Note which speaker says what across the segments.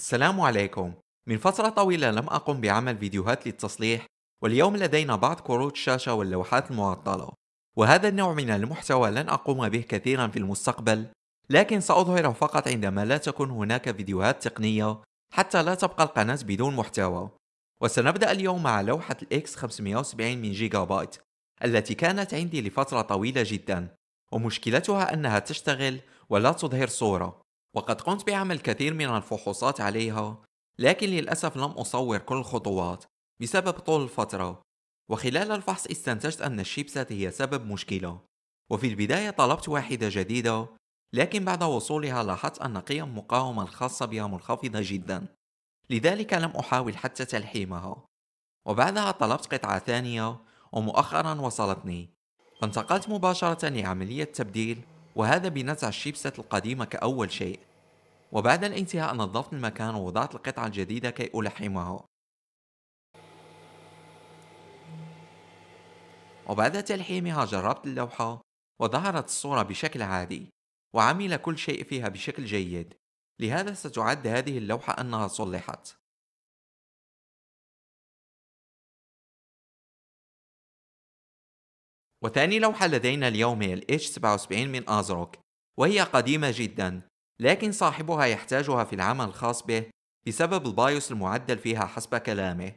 Speaker 1: السلام عليكم من فترة طويلة لم أقم بعمل فيديوهات للتصليح واليوم لدينا بعض كروت الشاشة واللوحات المعطلة وهذا النوع من المحتوى لن أقوم به كثيرا في المستقبل لكن سأظهره فقط عندما لا تكون هناك فيديوهات تقنية حتى لا تبقى القناة بدون محتوى وسنبدأ اليوم مع لوحة x 570 من جيجا بايت التي كانت عندي لفترة طويلة جدا ومشكلتها أنها تشتغل ولا تظهر صورة وقد قمت بعمل كثير من الفحوصات عليها لكن للأسف لم أصور كل الخطوات بسبب طول الفترة وخلال الفحص استنتجت أن الشيبسات هي سبب مشكلة وفي البداية طلبت واحدة جديدة لكن بعد وصولها لاحظت أن قيم المقاومة الخاصة بها منخفضة جدا لذلك لم أحاول حتى تلحيمها وبعدها طلبت قطعة ثانية ومؤخرا وصلتني فانتقلت مباشرة لعملية تبديل وهذا بنزع الشيبسات القديمة كأول شيء وبعد الانتهاء نظفت المكان ووضعت القطعة الجديدة كي ألحمها وبعد تلحيمها جربت اللوحة وظهرت الصورة بشكل عادي وعمل كل شيء فيها بشكل جيد لهذا ستعد هذه اللوحة أنها صلحت وثاني لوحة لدينا اليوم هي ال H77 من أزروك وهي قديمة جدا لكن صاحبها يحتاجها في العمل الخاص به بسبب البايوس المعدل فيها حسب كلامه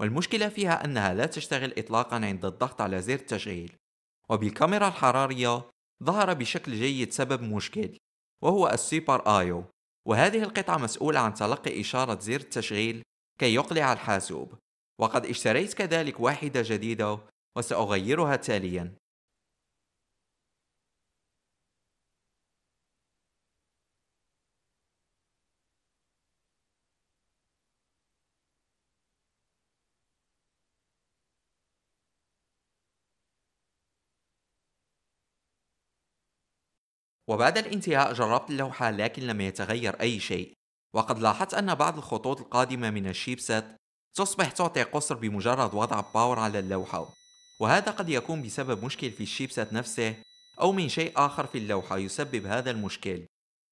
Speaker 1: والمشكلة فيها أنها لا تشتغل إطلاقا عند الضغط على زر التشغيل وبالكاميرا الحرارية ظهر بشكل جيد سبب مشكل وهو السوبر آيو وهذه القطعة مسؤولة عن تلقي إشارة زر التشغيل كي يقلع الحاسوب وقد اشتريت كذلك واحدة جديدة وسأغيرها تالياً وبعد الانتهاء جربت اللوحة لكن لم يتغير أي شيء وقد لاحظت أن بعض الخطوط القادمة من الشيبسات تصبح تعطي قصر بمجرد وضع باور على اللوحة وهذا قد يكون بسبب مشكل في الشيبسات نفسه أو من شيء آخر في اللوحة يسبب هذا المشكل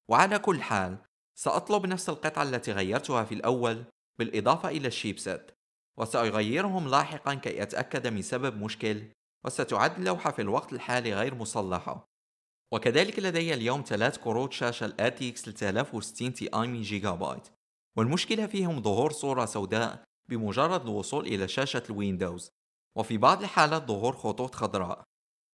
Speaker 1: وعلى كل حال سأطلب نفس القطعة التي غيرتها في الأول بالإضافة إلى الشيبسات وسأغيرهم لاحقا كي أتأكد من سبب مشكل وستعد اللوحة في الوقت الحالي غير مصلحة وكذلك لدي اليوم ثلاث كروت شاشة الـ RTX 3060 Ti من جيجا بايت والمشكلة فيهم ظهور صورة سوداء بمجرد الوصول إلى شاشة الويندوز وفي بعض الحالات ظهور خطوط خضراء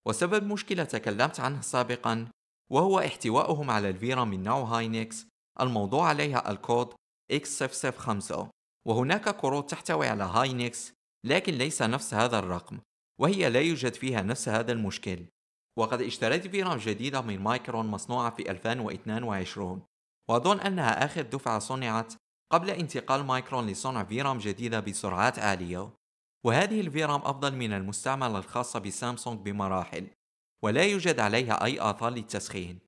Speaker 1: وسبب مشكلة تكلمت عنه سابقا وهو احتوائهم على الفيرا من نوع هاينكس الموضوع عليها الكود X005 وهناك كروت تحتوي على هاينكس لكن ليس نفس هذا الرقم وهي لا يوجد فيها نفس هذا المشكل وقد اشتريت فيرام جديدة من مايكرون مصنوعة في 2022 وأظن أنها آخر دفعة صنعت قبل انتقال مايكرون لصنع فيرام جديدة بسرعات عالية وهذه الفيرام أفضل من المستعملة الخاصة بسامسونج بمراحل ولا يوجد عليها أي آثار للتسخين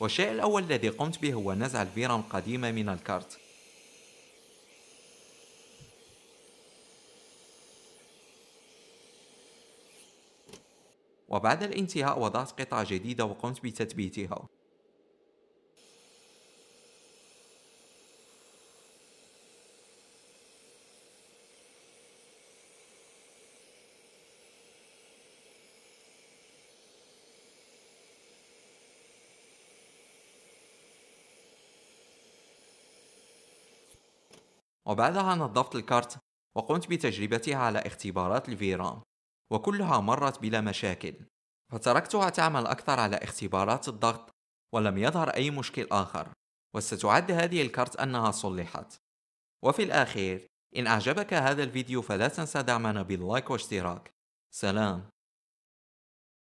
Speaker 1: والشيء الأول الذي قمت به هو نزع الفيرام القديمة من الكارت وبعد الانتهاء وضعت قطعة جديدة وقمت بتثبيتها وبعدها نظفت الكارت وقمت بتجربتها على اختبارات الفيرام وكلها مرت بلا مشاكل فتركتها تعمل أكثر على اختبارات الضغط ولم يظهر أي مشكل آخر وستعد هذه الكارت أنها صلحت وفي الأخير إن أعجبك هذا الفيديو فلا تنسى دعمنا باللايك واشتراك سلام